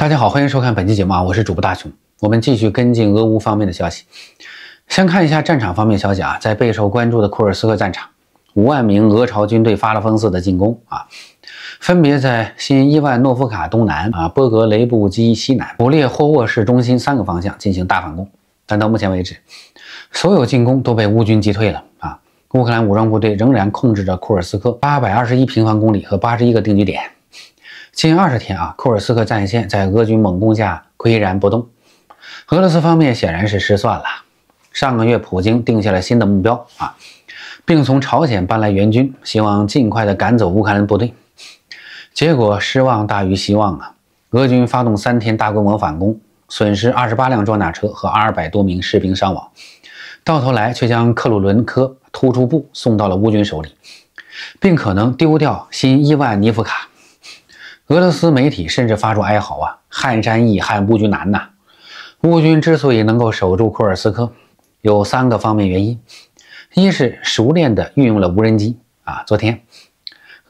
大家好，欢迎收看本期节目啊，我是主播大熊。我们继续跟进俄乌方面的消息。先看一下战场方面消息啊，在备受关注的库尔斯克战场，五万名俄朝军队发了疯似的进攻啊，分别在新伊万诺夫卡东南、啊波格雷布基西南、普列霍沃市中心三个方向进行大反攻。但到目前为止，所有进攻都被乌军击退了啊。乌克兰武装部队仍然控制着库尔斯克八百二十一平方公里和八十一个定居点。近二十天啊，库尔斯克战线在俄军猛攻下岿然不动。俄罗斯方面显然是失算了。上个月，普京定下了新的目标啊，并从朝鲜搬来援军，希望尽快的赶走乌克兰部队。结果失望大于希望啊！俄军发动三天大规模反攻，损失二十八辆装甲车和二百多名士兵伤亡，到头来却将克鲁伦科突出部送到了乌军手里，并可能丢掉新伊万尼夫卡。俄罗斯媒体甚至发出哀嚎啊！汉山易，汉乌军难呐！乌军之所以能够守住库尔斯克，有三个方面原因：一是熟练地运用了无人机啊。昨天，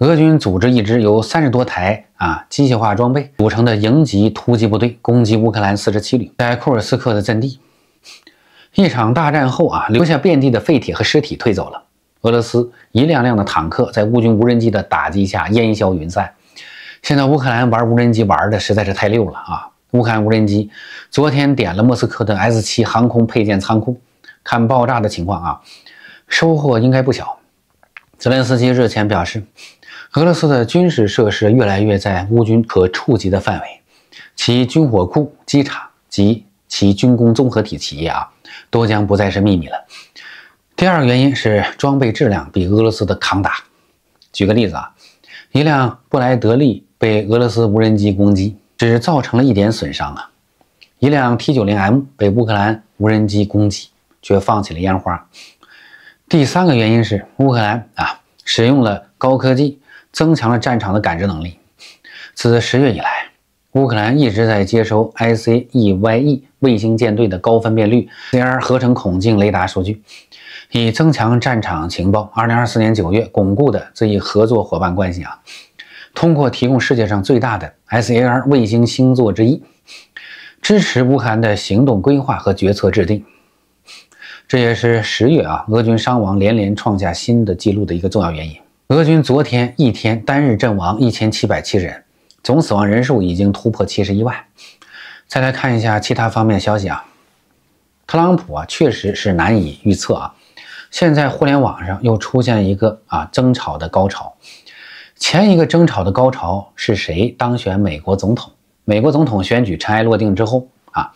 俄军组织一支由三十多台啊机械化装备组成的营级突击部队，攻击乌克兰四十七旅在库尔斯克的阵地。一场大战后啊，留下遍地的废铁和尸体，退走了。俄罗斯一辆辆的坦克在乌军无人机的打击下烟消云散。现在乌克兰玩无人机玩的实在是太溜了啊！乌克兰无人机昨天点了莫斯科的 S 七航空配件仓库，看爆炸的情况啊，收获应该不小。泽连斯基日前表示，俄罗斯的军事设施越来越在乌军可触及的范围，其军火库、机场及其军工综合体企业啊，都将不再是秘密了。第二个原因是装备质量比俄罗斯的扛打。举个例子啊，一辆布莱德利。被俄罗斯无人机攻击，只造成了一点损伤啊！一辆 T90M 被乌克兰无人机攻击，却放起了烟花。第三个原因是乌克兰啊，使用了高科技，增强了战场的感知能力。自十月以来，乌克兰一直在接收 ICEYE 卫星舰队的高分辨率 CR 合成孔径雷达数据，以增强战场情报。二零二四年九月，巩固的这一合作伙伴关系啊。通过提供世界上最大的 SAR 卫星星座之一，支持乌克兰的行动规划和决策制定。这也是十月啊，俄军伤亡连连创下新的纪录的一个重要原因。俄军昨天一天单日阵亡一千七百七十人，总死亡人数已经突破七十一万。再来看一下其他方面的消息啊，特朗普啊，确实是难以预测啊。现在互联网上又出现一个啊争吵的高潮。前一个争吵的高潮是谁当选美国总统？美国总统选举尘埃落定之后啊，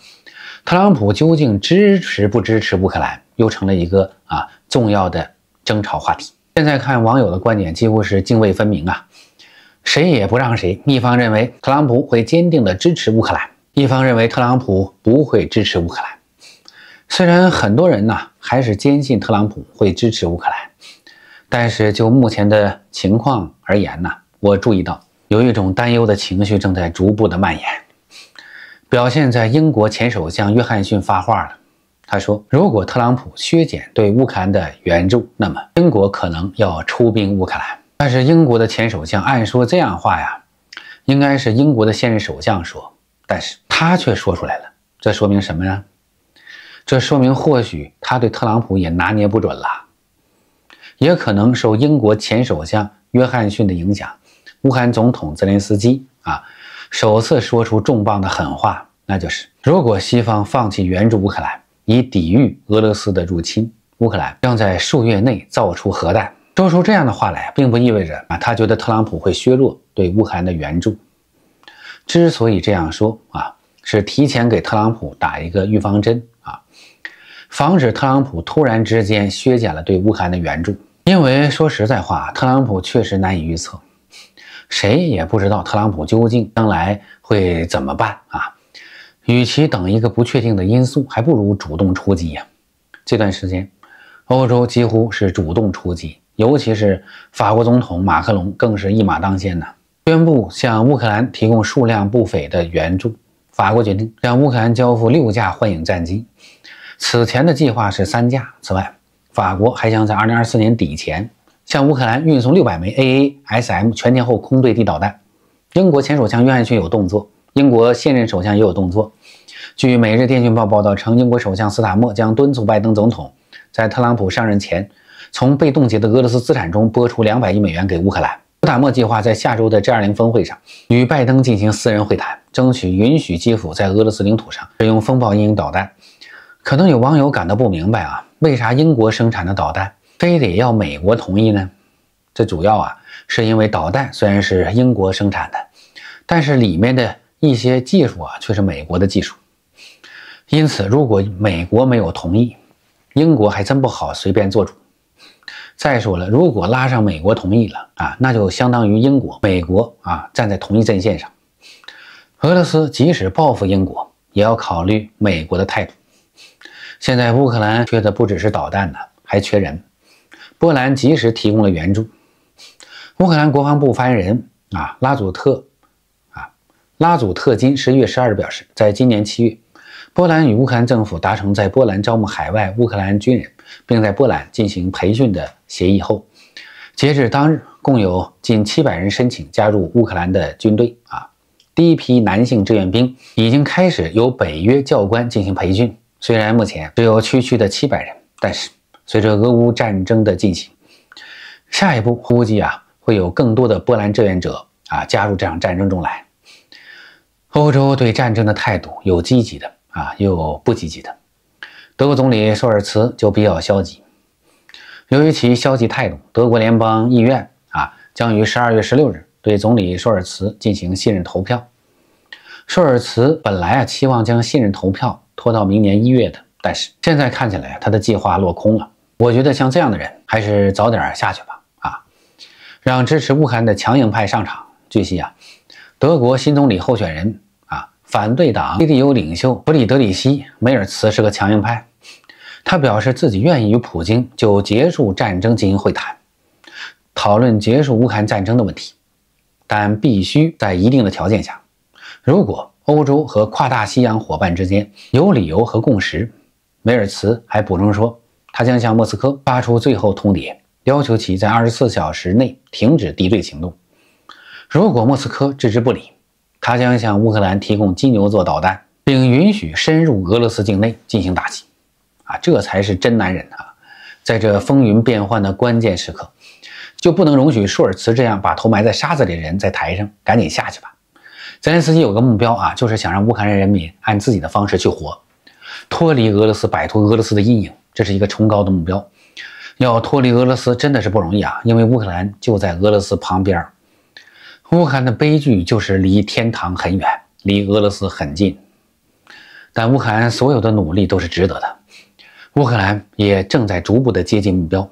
特朗普究竟支持不支持乌克兰，又成了一个啊重要的争吵话题。现在看网友的观点几乎是泾渭分明啊，谁也不让谁。一方认为特朗普会坚定的支持乌克兰，一方认为特朗普不会支持乌克兰。虽然很多人呢还是坚信特朗普会支持乌克兰。但是就目前的情况而言呢，我注意到有一种担忧的情绪正在逐步的蔓延，表现在英国前首相约翰逊发话了，他说：“如果特朗普削减对乌克兰的援助，那么英国可能要出兵乌克兰。”但是英国的前首相按说这样话呀，应该是英国的现任首相说，但是他却说出来了，这说明什么呀？这说明或许他对特朗普也拿捏不准了。也可能受英国前首相约翰逊的影响，乌克兰总统泽连斯基啊，首次说出重磅的狠话，那就是如果西方放弃援助乌克兰以抵御俄罗斯的入侵，乌克兰将在数月内造出核弹。说出这样的话来，并不意味着啊，他觉得特朗普会削弱对乌克兰的援助。之所以这样说啊，是提前给特朗普打一个预防针啊。防止特朗普突然之间削减了对乌克兰的援助，因为说实在话，特朗普确实难以预测，谁也不知道特朗普究竟将来会怎么办啊！与其等一个不确定的因素，还不如主动出击呀。这段时间，欧洲几乎是主动出击，尤其是法国总统马克龙更是一马当先呢，宣布向乌克兰提供数量不菲的援助。法国决定向乌克兰交付六架幻影战机。此前的计划是三架。此外，法国还将在2024年底前向乌克兰运送600枚 AASM 全天候空对地导弹。英国前首相约翰逊有动作，英国现任首相也有动作。据《每日电讯报》报道称，英国首相斯塔默将敦促拜登总统，在特朗普上任前，从被冻结的俄罗斯资产中拨出200亿美元给乌克兰。斯塔默计划在下周的 G20 峰会上与拜登进行私人会谈，争取允许基辅在俄罗斯领土上使用风暴阴影导弹。可能有网友感到不明白啊，为啥英国生产的导弹非得要美国同意呢？这主要啊，是因为导弹虽然是英国生产的，但是里面的一些技术啊，却是美国的技术。因此，如果美国没有同意，英国还真不好随便做主。再说了，如果拉上美国同意了啊，那就相当于英国、美国啊站在同一阵线上。俄罗斯即使报复英国，也要考虑美国的态度。现在乌克兰缺的不只是导弹呢，还缺人。波兰及时提供了援助。乌克兰国防部发言人啊拉祖特啊拉祖特金十月十二日表示，在今年七月，波兰与乌克兰政府达成在波兰招募海外乌克兰军人，并在波兰进行培训的协议后，截至当日共有近七百人申请加入乌克兰的军队啊。第一批男性志愿兵已经开始由北约教官进行培训。虽然目前只有区区的七百人，但是随着俄乌战争的进行，下一步估计啊会有更多的波兰志愿者啊加入这场战争中来。欧洲对战争的态度有积极的啊，又有不积极的。德国总理舒尔茨就比较消极。由于其消极态度，德国联邦议院啊将于十二月十六日对总理舒尔茨进行信任投票。舒尔茨本来啊期望将信任投票。拖到明年一月的，但是现在看起来他的计划落空了。我觉得像这样的人还是早点下去吧。啊，让支持乌克兰的强硬派上场。据悉啊，德国新总理候选人啊，反对党 CDU 领袖弗里德里希·梅尔茨是个强硬派。他表示自己愿意与普京就结束战争进行会谈，讨论结束乌克兰战争的问题，但必须在一定的条件下。如果欧洲和跨大西洋伙伴之间有理由和共识。梅尔茨还补充说，他将向莫斯科发出最后通牒，要求其在二十四小时内停止敌对行动。如果莫斯科置之不理，他将向乌克兰提供金牛座导弹，并允许深入俄罗斯境内进行打击。啊，这才是真男人啊！在这风云变幻的关键时刻，就不能容许舒尔茨这样把头埋在沙子里的人在台上，赶紧下去吧。泽连斯基有个目标啊，就是想让乌克兰人民按自己的方式去活，脱离俄罗斯，摆脱俄罗斯的阴影，这是一个崇高的目标。要脱离俄罗斯真的是不容易啊，因为乌克兰就在俄罗斯旁边。乌克兰的悲剧就是离天堂很远，离俄罗斯很近。但乌克兰所有的努力都是值得的，乌克兰也正在逐步的接近目标。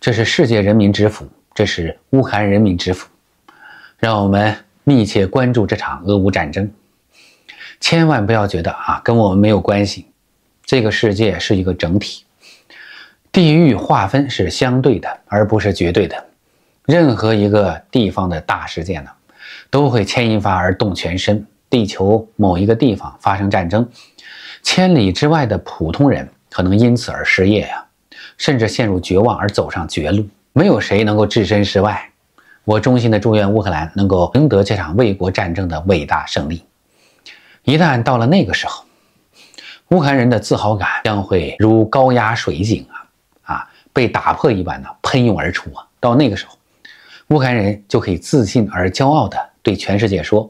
这是世界人民之福，这是乌克兰人民之福，让我们。密切关注这场俄乌战争，千万不要觉得啊跟我们没有关系。这个世界是一个整体，地域划分是相对的，而不是绝对的。任何一个地方的大事件呢，都会牵一发而动全身。地球某一个地方发生战争，千里之外的普通人可能因此而失业呀，甚至陷入绝望而走上绝路。没有谁能够置身事外。我衷心的祝愿乌克兰能够赢得这场卫国战争的伟大胜利。一旦到了那个时候，乌克兰人的自豪感将会如高压水井啊啊被打破一般呢喷涌而出啊！到那个时候，乌克兰人就可以自信而骄傲地对全世界说：“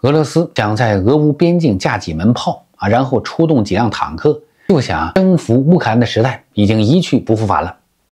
俄罗斯想在俄乌边境架几门炮啊，然后出动几辆坦克，就想征服乌克兰的时代已经一去不复返了。”